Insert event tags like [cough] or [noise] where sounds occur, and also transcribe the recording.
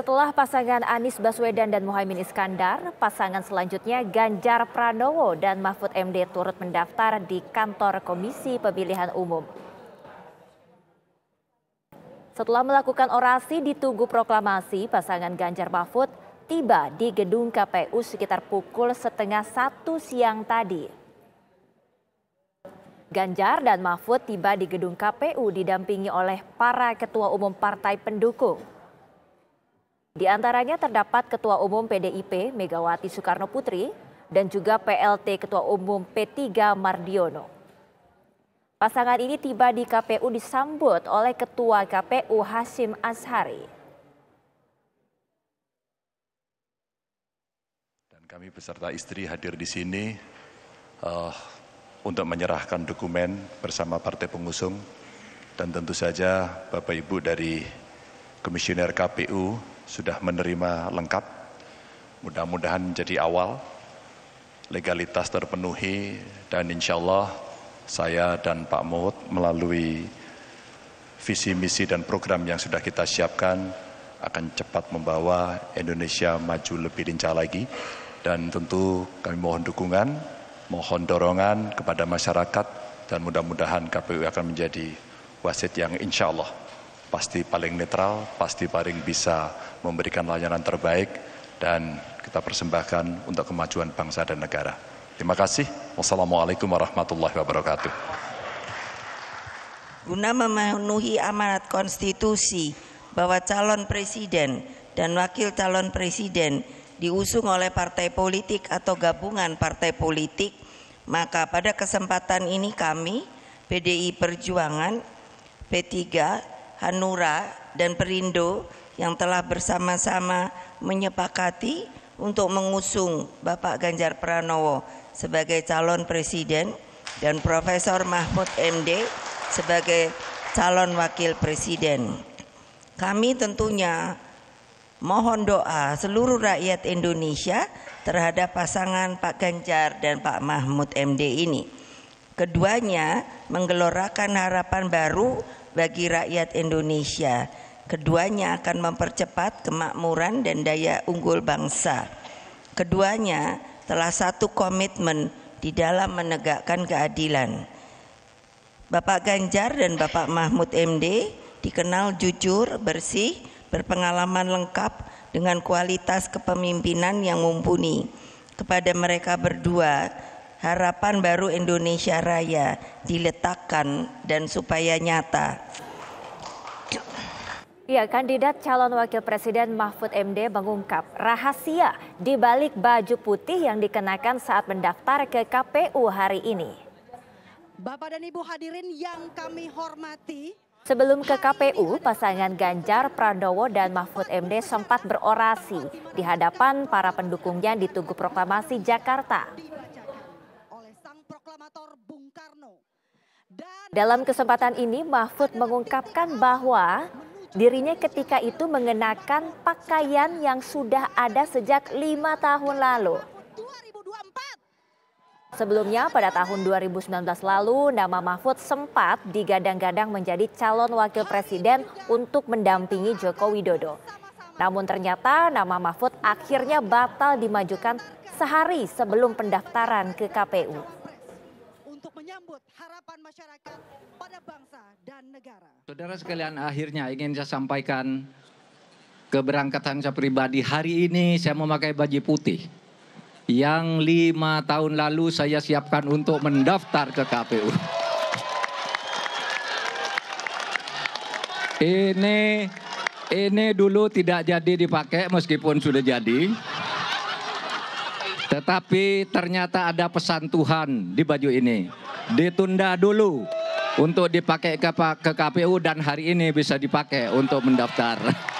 Setelah pasangan Anies Baswedan dan Muhammad Iskandar, pasangan selanjutnya Ganjar Pranowo dan Mahfud MD turut mendaftar di kantor Komisi Pemilihan Umum. Setelah melakukan orasi di Tugu Proklamasi, pasangan Ganjar Mahfud tiba di gedung KPU sekitar pukul setengah satu siang tadi. Ganjar dan Mahfud tiba di gedung KPU didampingi oleh para ketua umum partai pendukung. Di antaranya terdapat Ketua Umum PDIP Megawati Soekarno Putri dan juga PLT Ketua Umum P3 Mardiono. Pasangan ini tiba di KPU disambut oleh Ketua KPU Hasim Ashari. Dan kami beserta istri hadir di sini uh, untuk menyerahkan dokumen bersama partai pengusung dan tentu saja Bapak Ibu dari Komisioner KPU sudah menerima lengkap. Mudah-mudahan menjadi awal, legalitas terpenuhi, dan insya Allah saya dan Pak Mohd melalui visi misi dan program yang sudah kita siapkan akan cepat membawa Indonesia maju lebih lincah lagi dan tentu kami mohon dukungan, mohon dorongan kepada masyarakat dan mudah-mudahan KPU akan menjadi wasit yang insya Allah pasti paling netral, pasti paling bisa memberikan layanan terbaik dan kita persembahkan untuk kemajuan bangsa dan negara. Terima kasih. Wassalamualaikum warahmatullahi wabarakatuh. Guna memenuhi amanat konstitusi bahwa calon presiden dan wakil calon presiden diusung oleh partai politik atau gabungan partai politik, maka pada kesempatan ini kami PDI Perjuangan, P3, Hanura dan Perindo yang telah bersama-sama menyepakati untuk mengusung Bapak Ganjar Pranowo sebagai calon presiden dan Profesor Mahfud MD sebagai calon wakil presiden. Kami tentunya mohon doa seluruh rakyat Indonesia terhadap pasangan Pak Ganjar dan Pak Mahmud MD ini. Keduanya menggelorakan harapan baru bagi rakyat Indonesia. Keduanya akan mempercepat kemakmuran dan daya unggul bangsa. Keduanya telah satu komitmen di dalam menegakkan keadilan. Bapak Ganjar dan Bapak Mahmud MD dikenal jujur, bersih, berpengalaman lengkap dengan kualitas kepemimpinan yang mumpuni. Kepada mereka berdua, harapan baru Indonesia Raya diletakkan dan supaya nyata. Ya, kandidat calon wakil presiden Mahfud MD mengungkap rahasia di balik baju putih yang dikenakan saat mendaftar ke KPU hari ini. Bapak dan Ibu hadirin yang kami hormati, Sebelum ke KPU, pasangan Ganjar Pranowo dan Mahfud MD sempat berorasi di hadapan para pendukungnya di Tugu Proklamasi Jakarta. Dalam kesempatan ini Mahfud mengungkapkan bahwa dirinya ketika itu mengenakan pakaian yang sudah ada sejak lima tahun lalu. Sebelumnya pada tahun 2019 lalu nama Mahfud sempat digadang-gadang menjadi calon wakil presiden untuk mendampingi Joko Widodo. Namun ternyata nama Mahfud akhirnya batal dimajukan sehari sebelum pendaftaran ke KPU menyambut harapan masyarakat pada bangsa dan negara. Saudara sekalian, akhirnya ingin saya sampaikan keberangkatan saya pribadi. Hari ini saya memakai baju putih yang lima tahun lalu saya siapkan untuk mendaftar ke KPU. Ini ini dulu tidak jadi dipakai meskipun sudah jadi. Tetapi ternyata ada pesan Tuhan di baju ini. Ditunda dulu untuk dipakai ke, KPU dan hari ini bisa dipakai untuk mendaftar. [laughs]